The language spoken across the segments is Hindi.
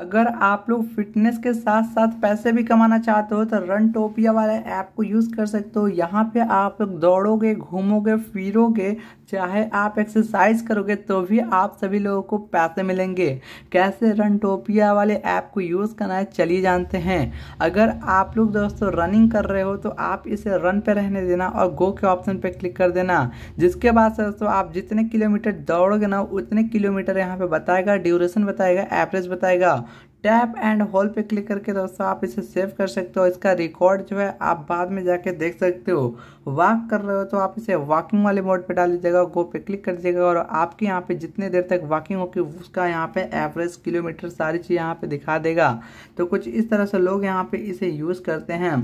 अगर आप लोग फिटनेस के साथ साथ पैसे भी कमाना चाहते हो तो रन टोपिया वाले ऐप को यूज़ कर सकते हो यहाँ पे आप लोग दौड़ोगे घूमोगे फिरोगे चाहे आप एक्सरसाइज करोगे तो भी आप सभी लोगों को पैसे मिलेंगे कैसे रन टोपिया वाले ऐप को यूज़ करना है चलिए जानते हैं अगर आप लोग दोस्तों रनिंग कर रहे हो तो आप इसे रन पे रहने देना और गो के ऑप्शन पे क्लिक कर देना जिसके बाद दोस्तों आप जितने किलोमीटर दौड़ोगे ना उतने किलोमीटर यहाँ पे बताएगा ड्यूरेशन बताएगा एवरेज बताएगा टैप एंड होल पे क्लिक करके दोस्तों आप इसे सेव कर सकते हो इसका रिकॉर्ड जो है आप बाद में जाके देख सकते हो वॉक कर रहे हो तो आप इसे वॉकिंग वाले मोड पे डाल दीजिएगा गो पे क्लिक कर दीजिएगा और आपके यहाँ पे जितने देर तक वॉकिंग होगी उसका यहाँ पे एवरेज किलोमीटर सारी चीज़ यहाँ पे दिखा देगा तो कुछ इस तरह से लोग यहाँ पे इसे यूज़ करते हैं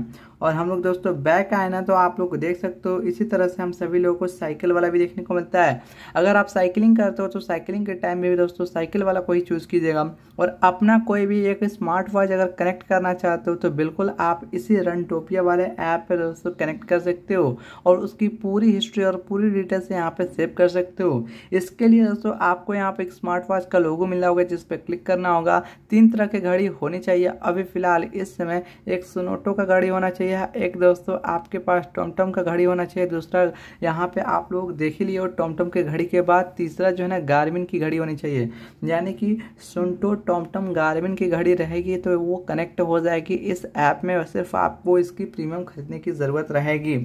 और हम लोग दोस्तों बैक आए ना तो आप लोग देख सकते हो इसी तरह से हम सभी लोगों को साइकिल वाला भी देखने को मिलता है अगर आप साइकिलिंग करते हो तो साइकिलिंग के टाइम में भी दोस्तों साइकिल वाला कोई चूज़ कीजिएगा और अपना कोई भी एक स्मार्ट वॉच अगर कनेक्ट करना चाहते हो तो बिल्कुल आप इसी रन टोपिया वाले ऐप पर दोस्तों कनेक्ट कर सकते हो और उसकी पूरी हिस्ट्री और पूरी डिटेल्स यहाँ पे सेव कर सकते हो इसके लिए दोस्तों आपको यहाँ पे एक स्मार्ट वॉच का लोगो मिला होगा जिस पर क्लिक करना होगा तीन तरह की घड़ी होनी चाहिए अभी फिलहाल इस समय एक सोनोटो का घड़ी होना चाहिए एक दोस्तों आपके पास टमटम का घड़ी होना चाहिए दूसरा यहाँ पे आप लोग देख ही लिए हो के घड़ी के बाद तीसरा जो है ना गार्मिन की घड़ी होनी चाहिए यानी कि सोनटो टमटम गार्मिन की घड़ी रहेगी तो वो कनेक्ट हो जाएगी इस ऐप में सिर्फ आपको इसकी प्रीमियम खरीदने की ज़रूरत रहेगी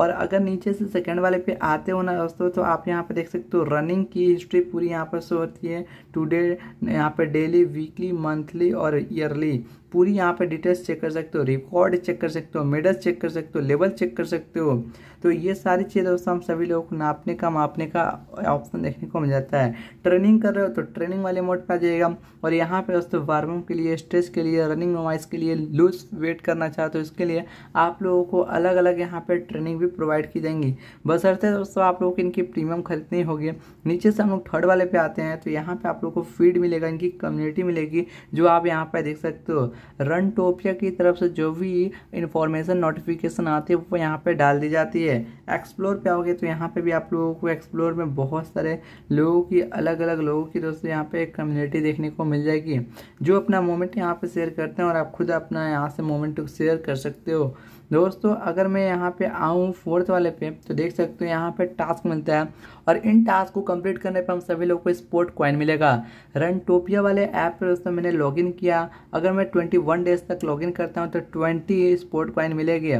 और अगर नीचे से सेकेंड वाले पे आते हो ना दोस्तों तो आप यहाँ पर देख सकते हो रनिंग की हिस्ट्री पूरी यहाँ पर शो होती है टुडे यहाँ पर डेली वीकली मंथली और ईयरली पूरी यहाँ पे डिटेल्स चेक कर सकते हो रिकॉर्ड चेक कर सकते हो मेडल चेक कर सकते हो लेवल चेक कर सकते हो तो ये सारी चीज़ दोस्तों हम सभी लोगों को नापने का मापने का ऑप्शन देखने को मिल जाता है ट्रेनिंग कर रहे हो तो ट्रेनिंग वाले मोड पर आ जाएगा और यहाँ पे दोस्तों वार्मिंग के लिए स्ट्रेस के लिए रनिंग नोवाइस के लिए लूज वेट करना चाहते हो इसके लिए आप लोगों को अलग अलग यहाँ पर ट्रेनिंग भी प्रोवाइड की जाएंगी बसरते दोस्तों आप लोग इनकी प्रीमियम खरीदनी होगी नीचे से हम लोग थर्ड वाले पे आते हैं तो यहाँ पर आप लोग को फीड मिलेगा इनकी कम्युनिटी मिलेगी जो आप यहाँ पर देख सकते हो रन टोपिया की तरफ से जो भी इंफॉर्मेशन नोटिफिकेशन आती है वो यहाँ पे डाल दी जाती है एक्सप्लोर पे आओगे तो यहाँ पे भी आप लोगों को एक्सप्लोर में बहुत सारे लोगों की अलग अलग लोगों की तरफ से यहाँ पे एक कम्युनिटी देखने को मिल जाएगी जो अपना मोमेंट यहाँ पे शेयर करते हैं और आप खुद अपना यहाँ से मोमेंट शेयर कर सकते हो दोस्तों अगर मैं यहाँ पे आऊँ फोर्थ वाले पे तो देख सकते हो यहाँ पे टास्क मिलता है और इन टास्क को कंप्लीट करने पर हम सभी लोगों को स्पोर्ट कॉइन मिलेगा रन टोपिया वाले ऐप पर दोस्तों मैंने लॉगिन किया अगर मैं ट्वेंटी ट्वेंटी वन डेज तक लॉगिन करता हूँ तो ट्वेंटी स्पोर्ट कॉइन मिलेगी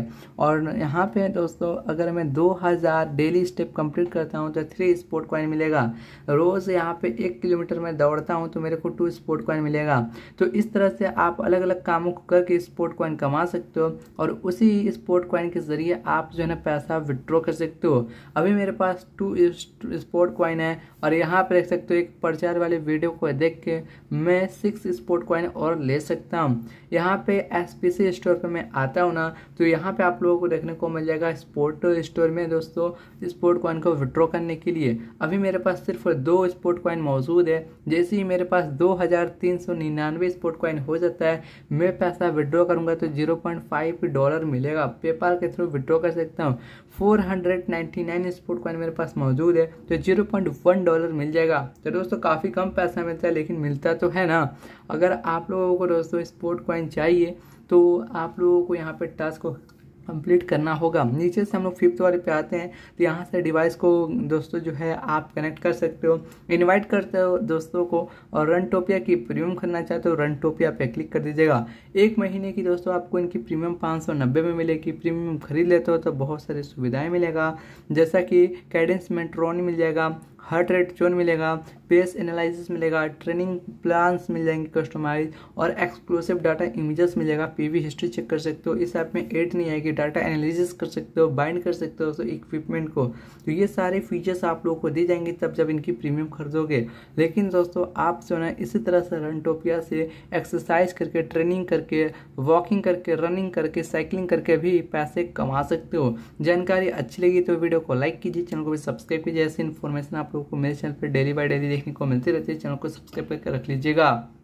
और यहाँ पे दोस्तों अगर मैं दो हज़ार डेली स्टेप कंप्लीट करता हूँ तो थ्री स्पोर्ट कॉइन मिलेगा रोज़ यहाँ पे एक किलोमीटर में दौड़ता हूँ तो मेरे को टू स्पोर्ट कॉइन मिलेगा तो इस तरह से आप अलग अलग कामों को करके स्पोर्ट कॉइन कमा सकते हो और उसी स्पोर्ट कॉइन के ज़रिए आप जो है ना पैसा विड्रॉ कर सकते हो अभी मेरे पास टू स्पोर्ट कॉइन है और यहाँ पर देख सकते हो एक प्रचार वाले वीडियो को देख के मैं सिक्स स्पोर्ट कॉइन और ले सकता हूँ यहाँ पे एस पी सी स्टोर पर मैं आता हूँ ना तो यहाँ पे आप लोगों को देखने को मिल जाएगा स्पोर्ट स्टोर में दोस्तों स्पोर्ट कॉइन को विड्रॉ करने के लिए अभी मेरे पास सिर्फ दो स्पोर्ट कॉइन मौजूद है जैसे ही मेरे पास दो हज़ार तीन सौ निन्यानवे स्पोर्ट कॉइन हो जाता है मैं पैसा विड्रॉ करूँगा तो जीरो पॉइंट फाइव डॉलर मिलेगा पेपाल के थ्रू विड्रॉ कर सकता हूँ four hundred ninety nine sport coin मेरे पास मौजूद है तो जीरो पॉइंट वन डॉलर मिल जाएगा तो दोस्तों काफ़ी कम पैसा मिलता है लेकिन मिलता तो है ना अगर आप लोगों को दोस्तों स्पोर्ट सपोर्ट क्वाइन चाहिए तो आप लोगों को यहाँ पर टास्क को कंप्लीट करना होगा नीचे से हम लोग फिफ्थ वाले पे आते हैं तो यहाँ से डिवाइस को दोस्तों जो है आप कनेक्ट कर सकते हो इनवाइट करते हो दोस्तों को और रन टोपिया की प्रीमियम खरीदना चाहते हो रन टोपिया पे क्लिक कर दीजिएगा एक महीने की दोस्तों आपको इनकी प्रीमियम पाँच सौ नब्बे में मिलेगी प्रीमियम खरीद लेते हो तो बहुत सारी सुविधाएँ मिलेगा जैसा कि कैडेंस मेट्रोन मिल जाएगा हार्ट रेट जोन मिलेगा पेस एनालिसिस मिलेगा ट्रेनिंग प्लान्स मिल जाएंगे कस्टमाइज और एक्सक्लूसिव डाटा इमेजेस मिलेगा पीवी हिस्ट्री चेक कर सकते हो इस ऐप में एड नहीं आएगी डाटा एनालिसिस कर सकते हो बाइंड कर सकते हो इक्विपमेंट को तो ये सारे फीचर्स आप लोगों को दी जाएंगे तब जब इनकी प्रीमियम खरीदोगे लेकिन दोस्तों आप जो है इसी तरह से रनटोपिया से एक्सरसाइज करके ट्रेनिंग करके वॉकिंग करके रनिंग करके साइकिलिंग करके भी पैसे कमा सकते हो जानकारी अच्छी लगी तो वीडियो को लाइक कीजिए चैनल को भी सब्सक्राइब कीजिए ऐसी इन्फॉर्मेशन आप लोग आपको मेरे चैनल पर डेली बाय डेली देखने को मिलती रहती है चैनल को सब्सक्राइब करके रख लीजिएगा